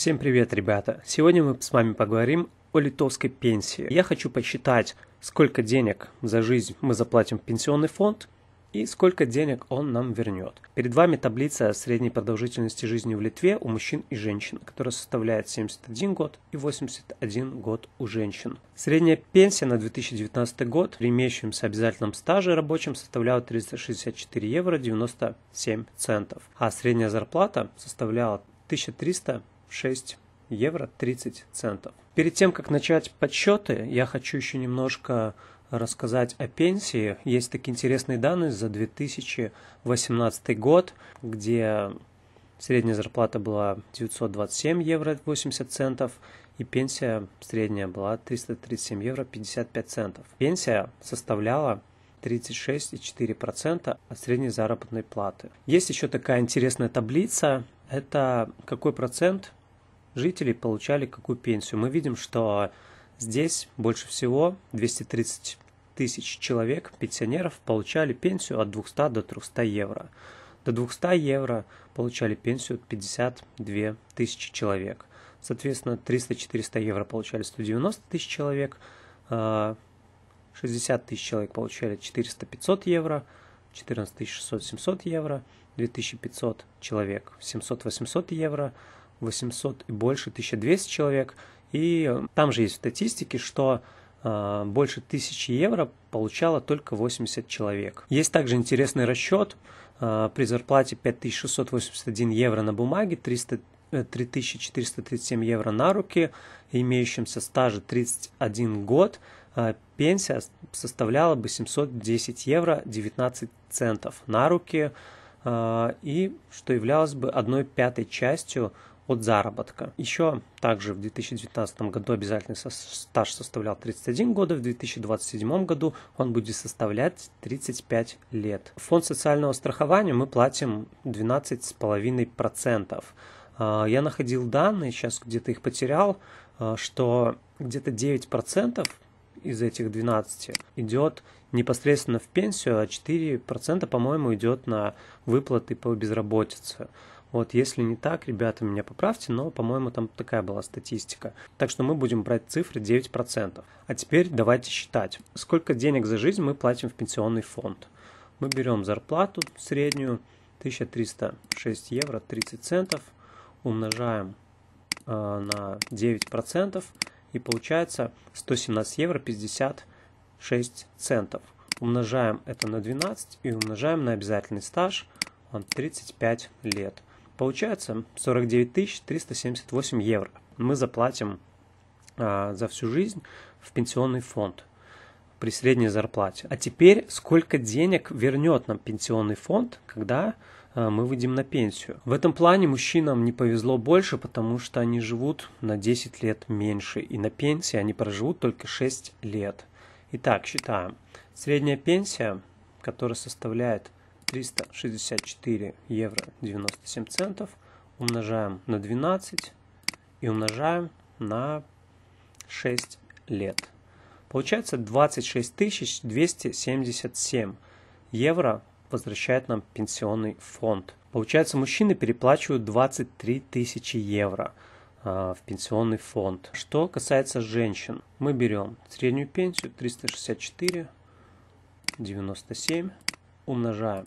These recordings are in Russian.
Всем привет, ребята! Сегодня мы с вами поговорим о литовской пенсии. Я хочу посчитать, сколько денег за жизнь мы заплатим в пенсионный фонд и сколько денег он нам вернет. Перед вами таблица средней продолжительности жизни в Литве у мужчин и женщин, которая составляет 71 год и 81 год у женщин. Средняя пенсия на 2019 год при имеющемся обязательном стаже рабочим составляла 364 евро 97 центов, а средняя зарплата составляла 1300 6 евро 30 центов. Перед тем, как начать подсчеты, я хочу еще немножко рассказать о пенсии. Есть такие интересные данные за 2018 год, где средняя зарплата была 927 евро 80 центов, и пенсия средняя была 337 евро 55 центов. Пенсия составляла 36,4% от средней заработной платы. Есть еще такая интересная таблица, это какой процент жителей получали какую пенсию. Мы видим, что здесь больше всего 230 тысяч человек, пенсионеров, получали пенсию от 200 до 300 евро. До 200 евро получали пенсию 52 тысячи человек. Соответственно, 300-400 евро получали 190 тысяч человек, 60 а, тысяч человек получали 400-500 евро, 14 600-700 евро, 2500 человек 700-800 евро, 800 и больше, 1200 человек. И э, там же есть статистики, что э, больше 1000 евро получало только 80 человек. Есть также интересный расчет. Э, при зарплате 5681 евро на бумаге, 300 3437 э, евро на руки, имеющимся стаже 31 год, э, пенсия составляла бы 710 евро 19 центов на руки, и что являлось бы одной пятой частью от заработка. Еще также в 2019 году обязательный стаж составлял 31 года, в 2027 году он будет составлять 35 лет. В фонд социального страхования мы платим 12,5%. А, я находил данные, сейчас где-то их потерял, а, что где-то 9% из этих 12 идет непосредственно в пенсию, а 4%, по-моему, идет на выплаты по безработице. Вот, если не так, ребята, меня поправьте, но, по-моему, там такая была статистика. Так что мы будем брать цифры 9%. А теперь давайте считать, сколько денег за жизнь мы платим в пенсионный фонд. Мы берем зарплату среднюю 1306 евро 30 центов, умножаем э, на 9% и получается 117 евро 56 центов. Умножаем это на 12 и умножаем на обязательный стаж 35 лет. Получается 49 378 евро. Мы заплатим а, за всю жизнь в пенсионный фонд при средней зарплате. А теперь сколько денег вернет нам пенсионный фонд, когда а, мы выйдем на пенсию. В этом плане мужчинам не повезло больше, потому что они живут на 10 лет меньше, и на пенсии они проживут только 6 лет. Итак, считаем. Средняя пенсия, которая составляет 364 евро 97 центов умножаем на 12 и умножаем на 6 лет. Получается 26 277 евро возвращает нам пенсионный фонд. Получается, мужчины переплачивают 23 тысячи евро а, в пенсионный фонд. Что касается женщин, мы берем среднюю пенсию 364, 97, умножаем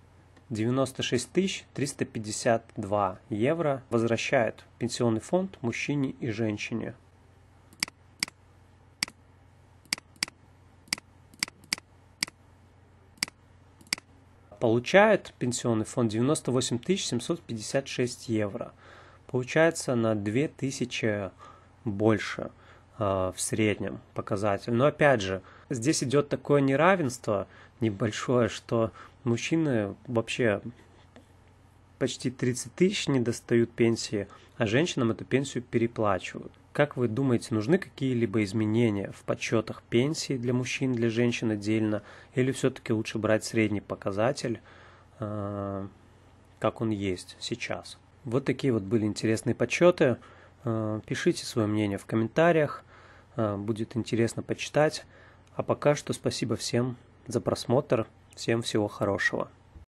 96 352 евро возвращает пенсионный фонд мужчине и женщине. Получает пенсионный фонд 98 756 евро. Получается на 2000 больше – Э, в среднем показатель. Но опять же, здесь идет такое неравенство небольшое, что мужчины вообще почти 30 тысяч не достают пенсии, а женщинам эту пенсию переплачивают. Как вы думаете, нужны какие-либо изменения в подсчетах пенсии для мужчин, для женщин отдельно, или все-таки лучше брать средний показатель, э, как он есть сейчас? Вот такие вот были интересные подсчеты. Э, пишите свое мнение в комментариях. Э, будет интересно почитать. А пока что спасибо всем за просмотр. Всем всего хорошего.